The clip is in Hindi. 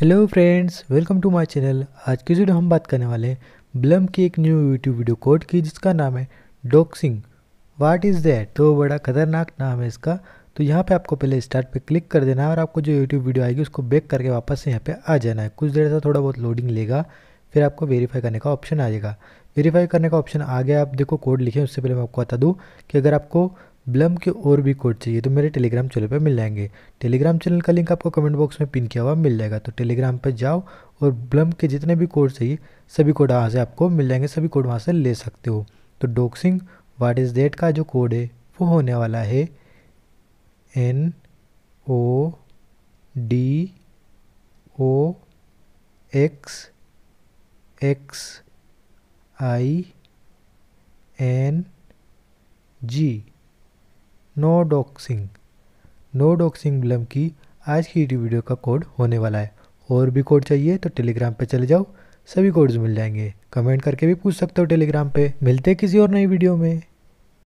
hello friends welcome to my channel आज की वीडियो हम बात करने वाले हैं ब्लम की एक न्यू यूट्यूब वीडियो कोड की जिसका नाम है डॉक्सिंग व्हाट इज़ दैट तो बड़ा खतरनाक नाम है इसका तो यहाँ पे आपको पहले स्टार्ट पे क्लिक कर देना है और आपको जो यूट्यूब वीडियो आएगी उसको बैक करके वापस से यहाँ पर आ जाना है कुछ देर से थोड़ा बहुत लोडिंग लेगा फिर आपको वेरीफाई करने का ऑप्शन आ जाएगा वेरीफाई करने का ऑप्शन आ गया आप देखो कोड लिखे उससे पहले मैं आपको बता दूँ कि अगर आपको ब्लम के और भी कोड चाहिए तो मेरे टेलीग्राम चैनल पर मिल जाएंगे टेलीग्राम चैनल का लिंक आपको कमेंट बॉक्स में पिन किया हुआ मिल जाएगा तो टेलीग्राम पर जाओ और ब्लम के जितने भी कोड चाहिए सभी कोड वहाँ से आपको मिल जाएंगे सभी कोड वहाँ से ले सकते हो तो डॉक्सिंग वाट इज़ डेट का जो कोड है वो होने वाला है N O D O X X I N G no doxxing no doxxing Blum की आज की वीडियो का कोड होने वाला है और भी कोड चाहिए तो टेलीग्राम पे चले जाओ सभी कोड्स मिल जाएंगे कमेंट करके भी पूछ सकते हो टेलीग्राम पे मिलते किसी और नई वीडियो में